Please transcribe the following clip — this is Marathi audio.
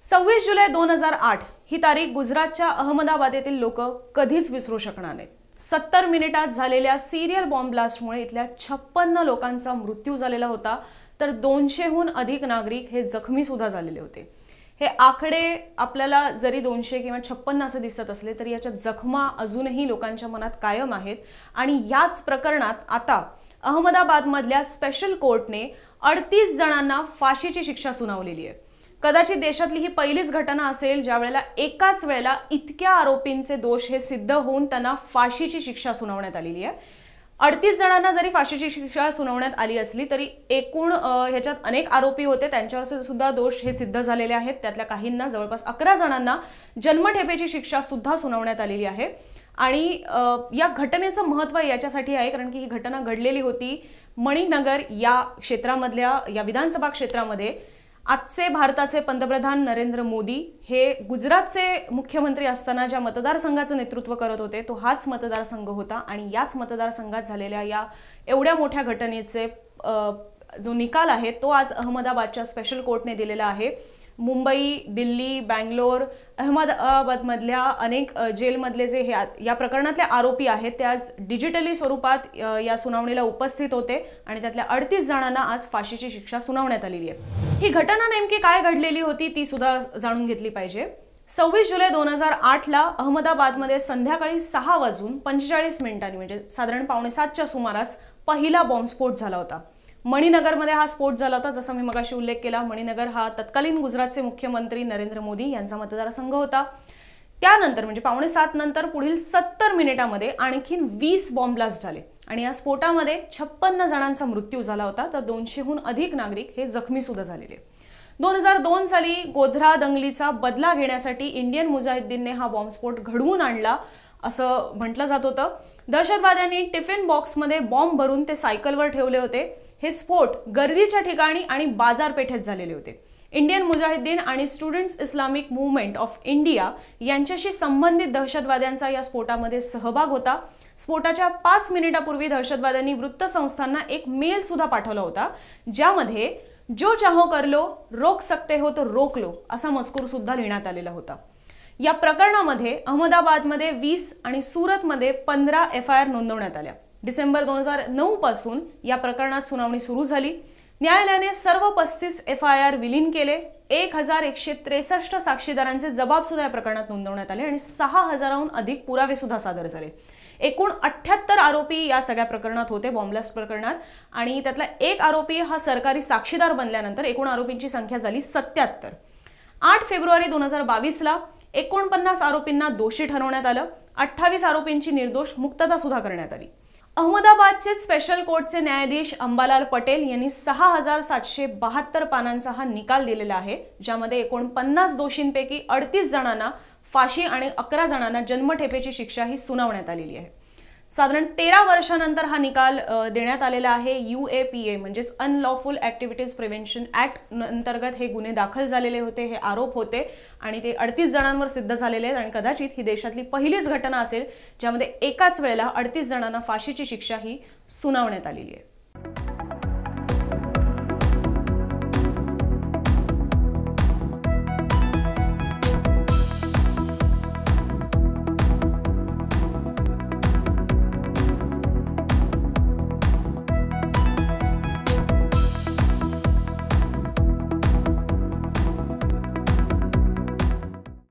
सव्वीस जुलै दोन हजार आठ ही तारीख गुजरातच्या अहमदाबाद येथील लोक कधीच विसरू शकणार नाहीत सत्तर मिनिटात झालेल्या सिरियल बॉम्ब ब्लास्टमुळे इथल्या छप्पन्न लोकांचा मृत्यू झालेला होता तर दोनशेहून अधिक नागरिक हे जखमी सुद्धा झालेले होते हे आकडे आपल्याला जरी दोनशे किंवा छप्पन्न असं दिसत असले तरी याच्या जखमा अजूनही लोकांच्या मनात कायम आहेत आणि याच प्रकरणात आता अहमदाबादमधल्या स्पेशल कोर्टने अडतीस जणांना फाशीची शिक्षा सुनावलेली आहे कदाचित देशातली ही पहिलीच घटना असेल ज्या वेळेला एकाच वेळेला इतक्या आरोपींचे दोष हे सिद्ध होऊन त्यांना फाशीची शिक्षा सुनावण्यात आलेली आहे अडतीस जणांना जरी फाशीची शिक्षा सुनावण्यात आली असली तरी एकूण ह्याच्यात अनेक आरोपी होते त्यांच्यावर सुद्धा दोष हे सिद्ध झालेले आहेत त्यातल्या काहींना जवळपास अकरा जणांना जन्मठेपेची शिक्षा सुद्धा सुनावण्यात आलेली आहे आणि या घटनेचं महत्व याच्यासाठी आहे कारण की ही घटना घडलेली होती मणिनगर या क्षेत्रामधल्या या विधानसभा क्षेत्रामध्ये आजचे भारताचे पंतप्रधान नरेंद्र मोदी हे गुजरातचे मुख्यमंत्री असताना ज्या मतदारसंघाचं नेतृत्व करत होते तो हाच मतदारसंघ होता आणि याच मतदारसंघात झालेल्या या एवढ्या मोठ्या घटनेचे जो निकाल आहे तो आज अहमदाबादच्या स्पेशल कोर्टने दिलेला आहे मुंबई दिल्ली बँगलोर अहमदाबादमधल्या अनेक जेलमधले जे हे या प्रकरणातले आरोपी आहेत ते आज डिजिटली स्वरूपात या सुनावणीला उपस्थित होते आणि त्यातल्या अडतीस जणांना आज फाशीची शिक्षा सुनावण्यात आलेली आहे ही घटना नेमकी काय घडलेली होती ती सुद्धा जाणून घेतली पाहिजे सव्वीस जुलै दोन हजार आठला अहमदाबादमध्ये संध्याकाळी सहा वाजून पंचेचाळीस मिनिटांनी म्हणजे साधारण पावणेसातच्या सुमारास पहिला बॉम्बस्फोट झाला होता मणीनगरमध्ये हा स्फोट झाला होता जसं मी मगाशी उल्लेख केला मणीनगर हा तत्कालीन गुजरातचे मुख्यमंत्री नरेंद्र मोदी यांचा मतदारसंघ होता त्यानंतर म्हणजे पावणे सात नंतर पुढील सत्तर मिनिटामध्ये आणखीन वीस बॉम्ब ब्लास्ट झाले आणि या स्फोटामध्ये छप्पन्न जणांचा मृत्यू झाला होता तर दोनशेहून अधिक नागरिक हे जखमी सुद्धा झालेले दोन हजार दोन साली गोधरा दंगलीचा बदला घेण्यासाठी इंडियन मुजाहिद्दीनने हा बॉम्बस्फोट घडवून आणला असं म्हटलं जात होतं दहशतवाद्यांनी टिफिन बॉक्समध्ये बॉम्ब भरून ते सायकलवर ठेवले होते हे स्फोट गर्दीच्या ठिकाणी आणि बाजारपेठेत झालेले होते इंडियन मुजाहिद्दीन आणि students Islamic movement of India यांच्याशी संबंधित दहशतवाद्यांचा या स्फोटामध्ये सहभाग होता स्फोटाच्या पाच मिनिटापूर्वी दहशतवाद्यांनी वृत्तसंस्थांना एक मेल सुद्धा पाठवला होता ज्यामध्ये जो चाहो करलो रोक सकते हो तो रोक लो असा मजकूर सुद्धा लिहिण्यात आलेला होता या प्रकरणामध्ये अहमदाबादमध्ये वीस आणि सुरतमध्ये पंधरा एफ आय आर नोंदवण्यात आल्या डिसेंबर दोन हजार नऊ पासून या प्रकरणात सुनावणी सुरू झाली न्यायालयाने सर्व पस्तीस एफ आय आर विलीन केले एक हजार एकशे त्रेसष्ट साक्षीदारांचे जबाब सुद्धा या प्रकरणात नोंदवण्यात आले आणि सहा हजाराहून अधिक पुरावे सुद्धा सादर झाले एकूण अठ्ठ्याहत्तर आरोपी या सगळ्या प्रकरणात होते बॉम्ब्लास्ट प्रकरणात आणि त्यातला एक आरोपी हा सरकारी साक्षीदार बनल्यानंतर एकूण आरोपींची संख्या झाली सत्याहत्तर आठ फेब्रुवारी दोन हजार बावीसला एकोणपन्नास आरोपींना दोषी ठरवण्यात आलं अठ्ठावीस आरोपींची निर्दोष मुक्तता सुद्धा करण्यात आली अहमदाबादचे स्पेशल कोर्टचे न्यायाधीश अंबालाल पटेल यांनी सहा हजार सातशे बहात्तर पानांचा हा निकाल दिलेला आहे ज्यामध्ये एकोणपन्नास दोषींपैकी अडतीस जणांना फाशी आणि अकरा जणांना जन्मठेपेची शिक्षा ही सुनावण्यात आलेली आहे साधारण तेरा वर्षानंतर हा निकाल देण्यात आलेला आहे यू ए पी ए म्हणजेच अनलॉफुल ॲक्टिव्हिटीज प्रिव्हेन्शन ॲक्ट अंतर्गत हे गुन्हे दाखल झालेले होते हे आरोप होते आणि ते अडतीस जणांवर सिद्ध झालेले आहेत आणि कदाचित ही देशातली पहिलीच घटना असेल ज्यामध्ये एकाच वेळेला अडतीस जणांना फाशीची शिक्षा ही सुनावण्यात आलेली आहे